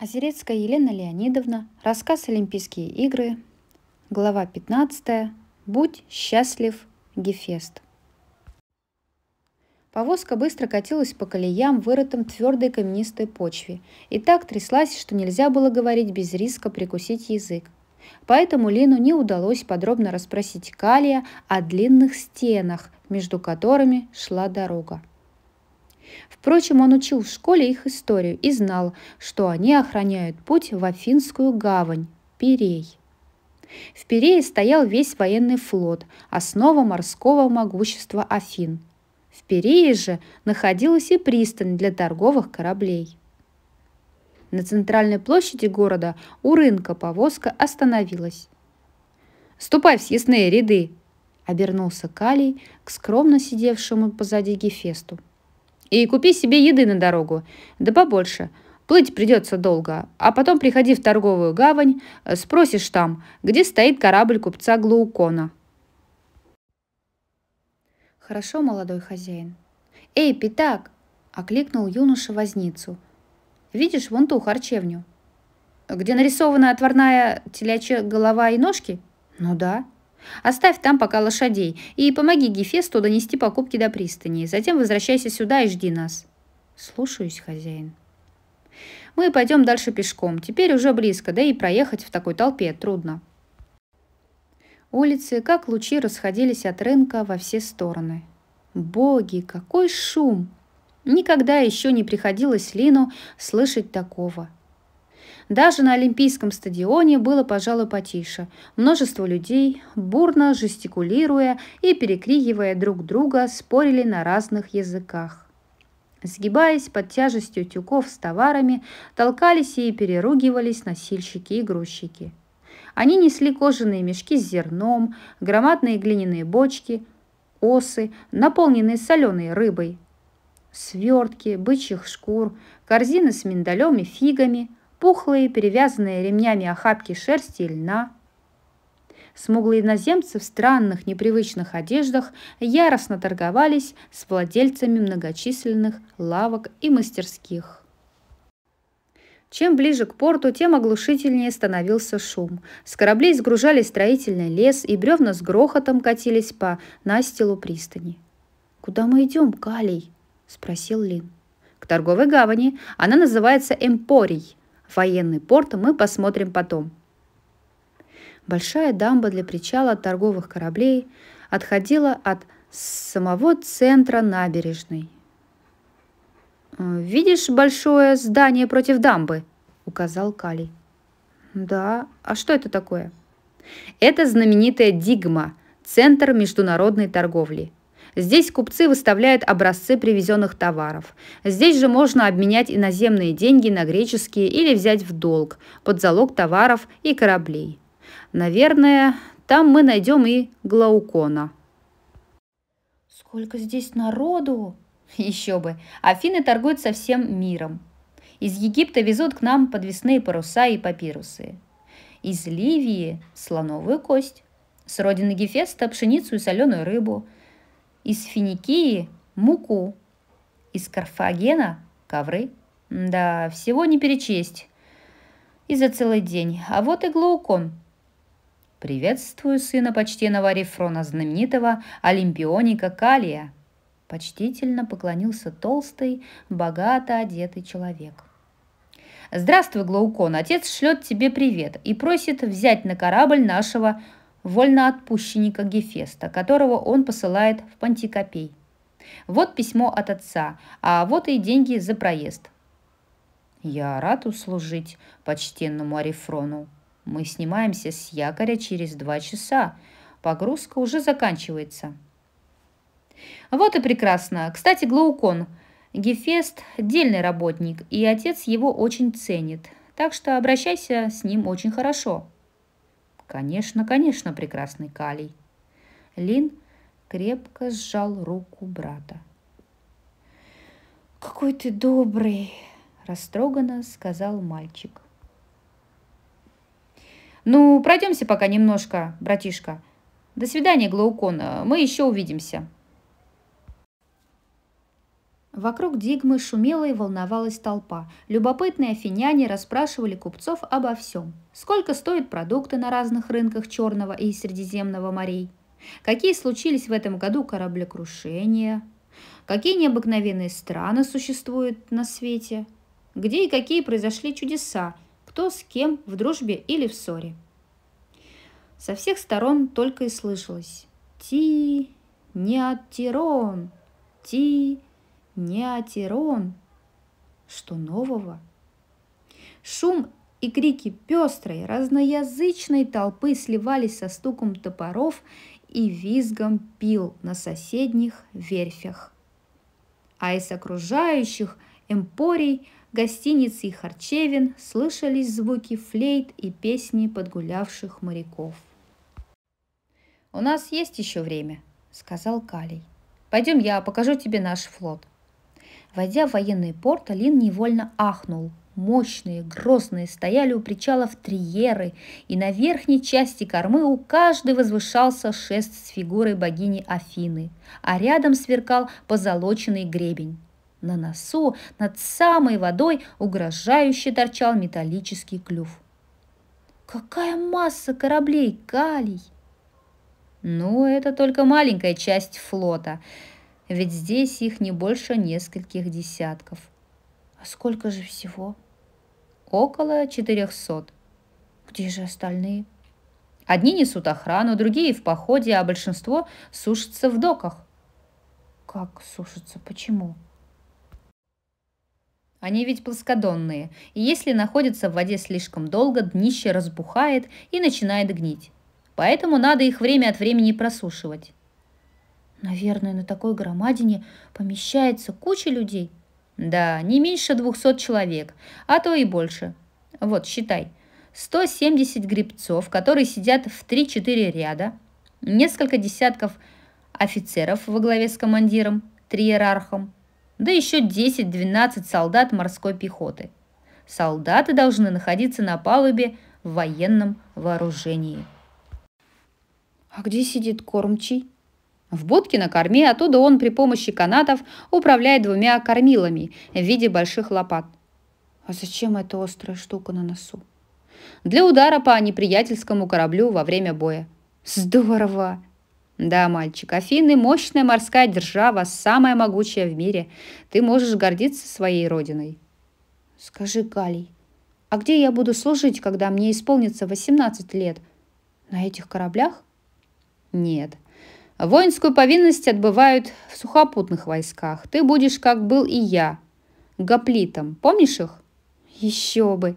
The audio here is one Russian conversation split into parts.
Озерецкая Елена Леонидовна, рассказ «Олимпийские игры», глава 15, «Будь счастлив, Гефест». Повозка быстро катилась по колеям, вырытым твердой каменистой почве, и так тряслась, что нельзя было говорить без риска прикусить язык. Поэтому Лину не удалось подробно расспросить Калия о длинных стенах, между которыми шла дорога. Впрочем, он учил в школе их историю и знал, что они охраняют путь в Афинскую гавань, Пирей. В Пирее стоял весь военный флот, основа морского могущества Афин. В Пирее же находилась и пристань для торговых кораблей. На центральной площади города у рынка повозка остановилась. «Ступай в съестные ряды!» — обернулся Калий к скромно сидевшему позади Гефесту. И купи себе еды на дорогу, да побольше. Плыть придется долго, а потом приходи в торговую гавань, э, спросишь там, где стоит корабль купца Глаукона». «Хорошо, молодой хозяин». «Эй, Питак!» — окликнул юноша возницу. «Видишь вон ту харчевню?» «Где нарисована отварная телячья голова и ножки?» «Ну да», Оставь там пока лошадей и помоги Гефесту донести покупки до пристани. Затем возвращайся сюда и жди нас». «Слушаюсь, хозяин». «Мы пойдем дальше пешком. Теперь уже близко, да и проехать в такой толпе трудно». Улицы, как лучи, расходились от рынка во все стороны. Боги, какой шум! Никогда еще не приходилось Лину слышать такого – даже на Олимпийском стадионе было, пожалуй, потише. Множество людей, бурно жестикулируя и перекрикивая друг друга, спорили на разных языках. Сгибаясь под тяжестью тюков с товарами, толкались и переругивались носильщики и грузчики. Они несли кожаные мешки с зерном, громадные глиняные бочки, осы, наполненные соленой рыбой, свертки, бычьих шкур, корзины с миндалем и фигами, пухлые, перевязанные ремнями охапки шерсти и льна. Смуглые иноземцы в странных, непривычных одеждах яростно торговались с владельцами многочисленных лавок и мастерских. Чем ближе к порту, тем оглушительнее становился шум. С кораблей сгружали строительный лес, и бревна с грохотом катились по настилу пристани. «Куда мы идем, Калий?» – спросил Лин. «К торговой гавани. Она называется Эмпорий. Военный порт мы посмотрим потом. Большая дамба для причала торговых кораблей отходила от самого центра набережной. «Э, «Видишь большое здание против дамбы?» — указал Калий. «Да, а что это такое?» «Это знаменитая Дигма, центр международной торговли. Здесь купцы выставляют образцы привезенных товаров. Здесь же можно обменять иноземные деньги на греческие или взять в долг под залог товаров и кораблей. Наверное, там мы найдем и Глаукона. Сколько здесь народу! Еще бы! Афины торгуют со всем миром. Из Египта везут к нам подвесные паруса и папирусы. Из Ливии – слоновую кость. С родины Гефеста – пшеницу и соленую рыбу – из Финикии – муку, из Карфагена – ковры. Да, всего не перечесть. И за целый день. А вот и Глаукон. Приветствую сына почтенного Арифрона, знаменитого Олимпионика Калия. Почтительно поклонился толстый, богато одетый человек. «Здравствуй, Глаукон, отец шлет тебе привет и просит взять на корабль нашего вольноотпущенника Гефеста, которого он посылает в Пантикопей. Вот письмо от отца, а вот и деньги за проезд. Я рад услужить почтенному Арифрону. Мы снимаемся с якоря через два часа. Погрузка уже заканчивается. Вот и прекрасно. Кстати, Глаукон. Гефест – дельный работник, и отец его очень ценит. Так что обращайся с ним очень хорошо. «Конечно, конечно, прекрасный Калий!» Лин крепко сжал руку брата. «Какой ты добрый!» – растроганно сказал мальчик. «Ну, пройдемся пока немножко, братишка. До свидания, Глаукон, мы еще увидимся!» Вокруг Дигмы шумела и волновалась толпа. Любопытные афиняне расспрашивали купцов обо всем. Сколько стоят продукты на разных рынках Черного и Средиземного морей? Какие случились в этом году кораблекрушения? Какие необыкновенные страны существуют на свете? Где и какие произошли чудеса? Кто с кем в дружбе или в ссоре? Со всех сторон только и слышалось «Ти, не от Тирон, ти, неотерон. Что нового? Шум и крики пестрой, разноязычной толпы сливались со стуком топоров и визгом пил на соседних верфях. А из окружающих эмпорий, гостиниц и харчевин слышались звуки флейт и песни подгулявших моряков. «У нас есть еще время», — сказал Калий. «Пойдем, я покажу тебе наш флот», — Войдя в военный порт, Лин невольно ахнул. Мощные, грозные стояли у причалов триеры, и на верхней части кормы у каждой возвышался шест с фигурой богини Афины, а рядом сверкал позолоченный гребень. На носу, над самой водой, угрожающе торчал металлический клюв. «Какая масса кораблей, Калий!» «Ну, это только маленькая часть флота», ведь здесь их не больше нескольких десятков. А сколько же всего? Около четырехсот. Где же остальные? Одни несут охрану, другие в походе, а большинство сушатся в доках. Как сушатся? Почему? Они ведь плоскодонные, и если находятся в воде слишком долго, днище разбухает и начинает гнить. Поэтому надо их время от времени просушивать. Наверное, на такой громадине помещается куча людей. Да, не меньше двухсот человек, а то и больше. Вот, считай. 170 грибцов, которые сидят в 3-4 ряда, несколько десятков офицеров во главе с командиром, триерархом, да еще 10-12 солдат морской пехоты. Солдаты должны находиться на палубе в военном вооружении. «А где сидит кормчий?» В будке на корме оттуда он при помощи канатов управляет двумя кормилами в виде больших лопат. А зачем эта острая штука на носу? Для удара по неприятельскому кораблю во время боя. Здорово! Да, мальчик, Афины – мощная морская держава, самая могучая в мире. Ты можешь гордиться своей родиной. Скажи, Галий, а где я буду служить, когда мне исполнится 18 лет? На этих кораблях? Нет – Воинскую повинность отбывают в сухопутных войсках. Ты будешь, как был и я, гоплитом. Помнишь их? Еще бы.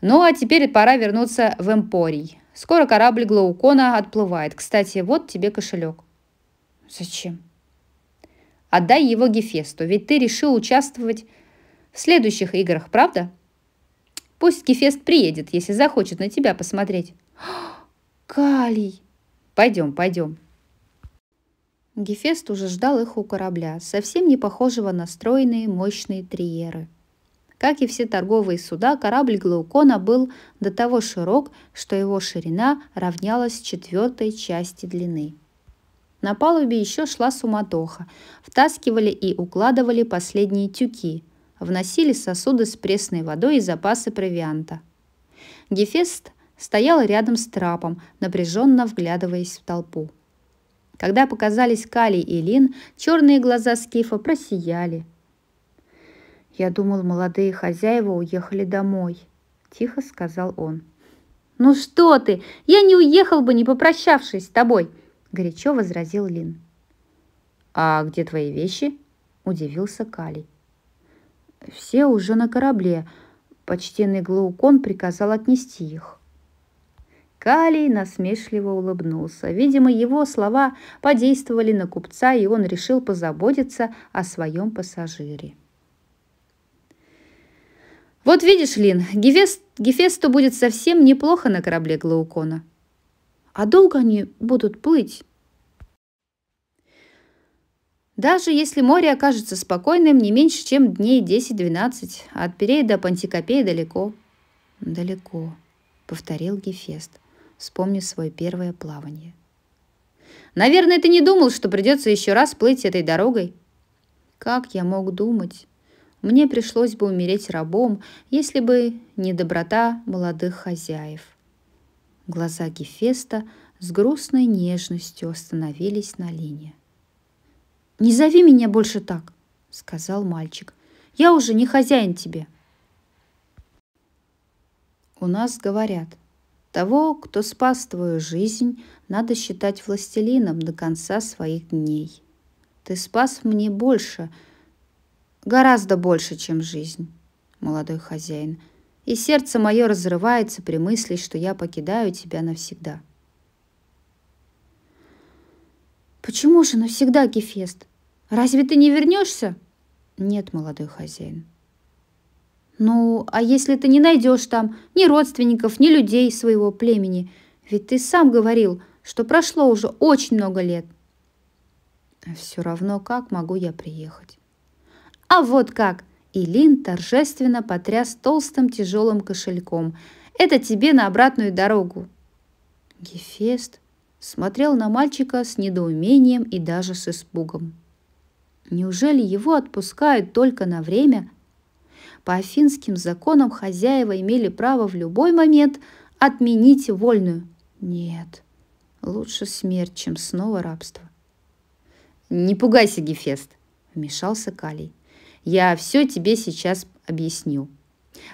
Ну, а теперь пора вернуться в Эмпорий. Скоро корабль Глаукона отплывает. Кстати, вот тебе кошелек. Зачем? Отдай его Гефесту, ведь ты решил участвовать в следующих играх, правда? Пусть Гефест приедет, если захочет на тебя посмотреть. Калий! Пойдем, пойдем. Гефест уже ждал их у корабля, совсем не похожего на стройные, мощные триеры. Как и все торговые суда, корабль Глаукона был до того широк, что его ширина равнялась четвертой части длины. На палубе еще шла суматоха. Втаскивали и укладывали последние тюки. Вносили сосуды с пресной водой и запасы провианта. Гефест стоял рядом с трапом, напряженно вглядываясь в толпу. Когда показались Кали и Лин, черные глаза Скифа просияли. «Я думал, молодые хозяева уехали домой», — тихо сказал он. «Ну что ты! Я не уехал бы, не попрощавшись с тобой!» — горячо возразил Лин. «А где твои вещи?» — удивился Калий. «Все уже на корабле. Почтенный Глаукон приказал отнести их». Калий насмешливо улыбнулся. Видимо, его слова подействовали на купца, и он решил позаботиться о своем пассажире. «Вот видишь, Лин, Гефест, Гефесту будет совсем неплохо на корабле Глаукона». «А долго они будут плыть?» Даже если море окажется спокойным не меньше, чем дней 10-12, от Перея до Пантикопея далеко. «Далеко», — повторил Гефест. — вспомнив свое первое плавание. «Наверное, ты не думал, что придется еще раз плыть этой дорогой?» «Как я мог думать? Мне пришлось бы умереть рабом, если бы не доброта молодых хозяев». Глаза Гефеста с грустной нежностью остановились на линии. «Не зови меня больше так», — сказал мальчик. «Я уже не хозяин тебе». «У нас говорят», того, кто спас твою жизнь, надо считать властелином до конца своих дней. Ты спас мне больше, гораздо больше, чем жизнь, молодой хозяин. И сердце мое разрывается при мысли, что я покидаю тебя навсегда. Почему же навсегда, Гефест? Разве ты не вернешься? Нет, молодой хозяин, ну, а если ты не найдешь там ни родственников, ни людей своего племени? Ведь ты сам говорил, что прошло уже очень много лет. Все равно, как могу я приехать? А вот как! Илин торжественно потряс толстым тяжелым кошельком. Это тебе на обратную дорогу. Гефест смотрел на мальчика с недоумением и даже с испугом. Неужели его отпускают только на время, по афинским законам хозяева имели право в любой момент отменить вольную. Нет, лучше смерть, чем снова рабство. «Не пугайся, Гефест», — вмешался Калий. «Я все тебе сейчас объясню».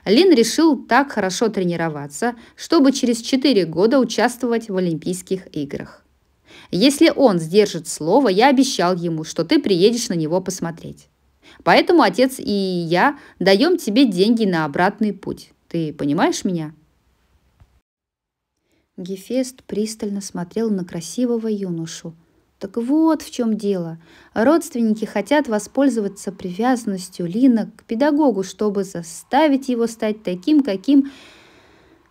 Лин решил так хорошо тренироваться, чтобы через четыре года участвовать в Олимпийских играх. Если он сдержит слово, я обещал ему, что ты приедешь на него посмотреть. Поэтому отец и я даем тебе деньги на обратный путь. Ты понимаешь меня?» Гефест пристально смотрел на красивого юношу. Так вот в чем дело. Родственники хотят воспользоваться привязанностью Лина к педагогу, чтобы заставить его стать таким, каким,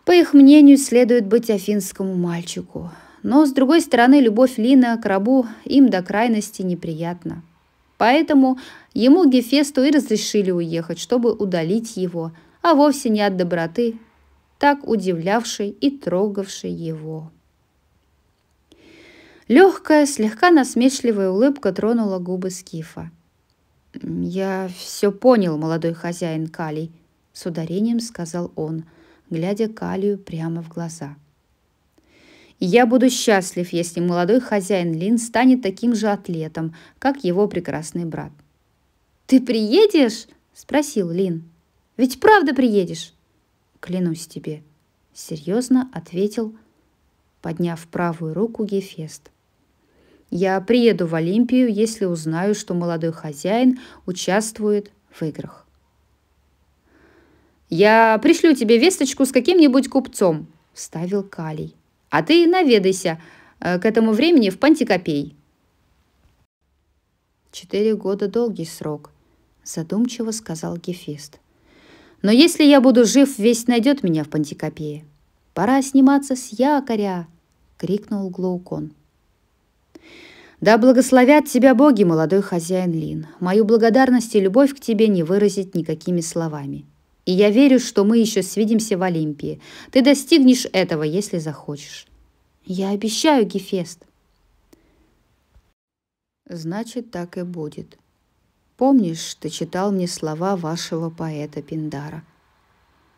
по их мнению, следует быть афинскому мальчику. Но, с другой стороны, любовь Лина к рабу им до крайности неприятна. Поэтому ему Гефесту и разрешили уехать, чтобы удалить его, а вовсе не от доброты, так удивлявшей и трогавшей его. Легкая, слегка насмешливая улыбка тронула губы Скифа. «Я все понял, молодой хозяин Калий», — с ударением сказал он, глядя Калию прямо в глаза — и я буду счастлив, если молодой хозяин Лин станет таким же атлетом, как его прекрасный брат. «Ты приедешь?» – спросил Лин. «Ведь правда приедешь?» «Клянусь тебе», – серьезно ответил, подняв правую руку Гефест. «Я приеду в Олимпию, если узнаю, что молодой хозяин участвует в играх». «Я пришлю тебе весточку с каким-нибудь купцом», – вставил Калий. А ты наведайся э, к этому времени в Пантикопей. Четыре года долгий срок, задумчиво сказал Гефест. Но если я буду жив, весь найдет меня в Пантикопее. Пора сниматься с якоря, крикнул Глоукон. Да благословят тебя боги, молодой хозяин Лин. Мою благодарность и любовь к тебе не выразить никакими словами. — и я верю, что мы еще свидимся в Олимпии. Ты достигнешь этого, если захочешь. Я обещаю, Гефест. Значит, так и будет. Помнишь, ты читал мне слова вашего поэта Пиндара?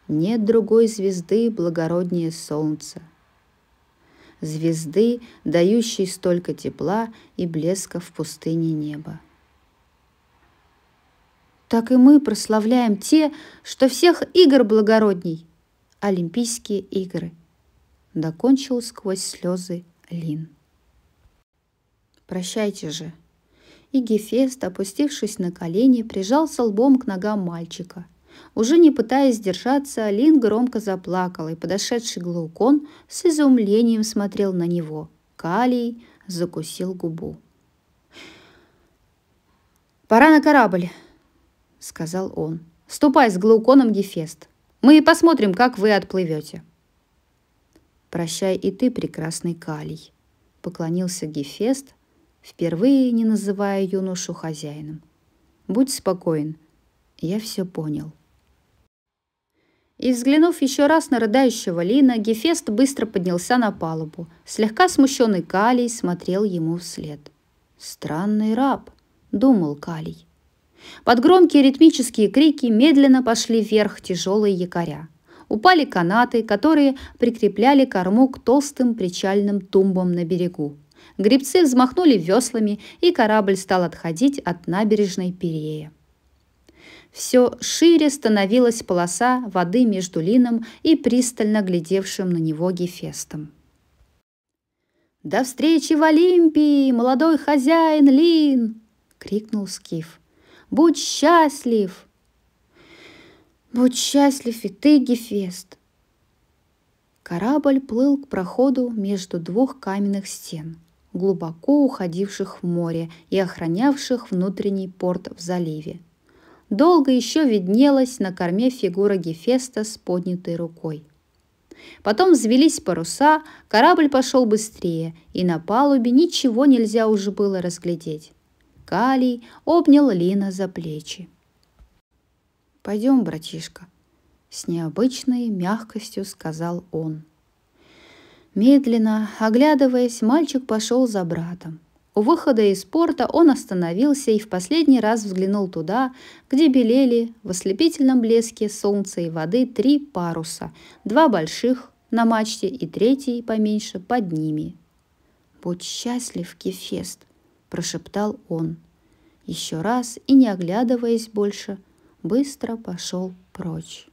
Нет другой звезды благороднее солнца. Звезды, дающей столько тепла и блеска в пустыне неба так и мы прославляем те, что всех игр благородней. Олимпийские игры. Докончил сквозь слезы Лин. Прощайте же. И Гефест, опустившись на колени, прижался лбом к ногам мальчика. Уже не пытаясь держаться, Лин громко заплакал и подошедший Глаукон с изумлением смотрел на него. Калий закусил губу. «Пора на корабль!» сказал он. «Ступай с Глауконом Гефест. Мы и посмотрим, как вы отплывете». «Прощай и ты, прекрасный Калий», — поклонился Гефест, впервые не называя юношу хозяином. «Будь спокоен, я все понял». И взглянув еще раз на рыдающего Лина, Гефест быстро поднялся на палубу. Слегка смущенный Калий смотрел ему вслед. «Странный раб», — думал Калий. Под громкие ритмические крики медленно пошли вверх тяжелые якоря. Упали канаты, которые прикрепляли корму к толстым причальным тумбам на берегу. Гребцы взмахнули веслами, и корабль стал отходить от набережной Перея. Все шире становилась полоса воды между Лином и пристально глядевшим на него Гефестом. «До встречи в Олимпии, молодой хозяин Лин!» — крикнул Скиф. Будь счастлив! Будь счастлив и ты, Гефест!» Корабль плыл к проходу между двух каменных стен, глубоко уходивших в море и охранявших внутренний порт в заливе. Долго еще виднелась на корме фигура Гефеста с поднятой рукой. Потом взвелись паруса, корабль пошел быстрее, и на палубе ничего нельзя уже было разглядеть. Калий обнял Лина за плечи. «Пойдем, братишка», — с необычной мягкостью сказал он. Медленно, оглядываясь, мальчик пошел за братом. У выхода из порта он остановился и в последний раз взглянул туда, где белели в ослепительном блеске солнца и воды три паруса, два больших на мачте и третий поменьше под ними. «Будь счастлив, Кефест!» прошептал он. Еще раз и, не оглядываясь больше, быстро пошел прочь.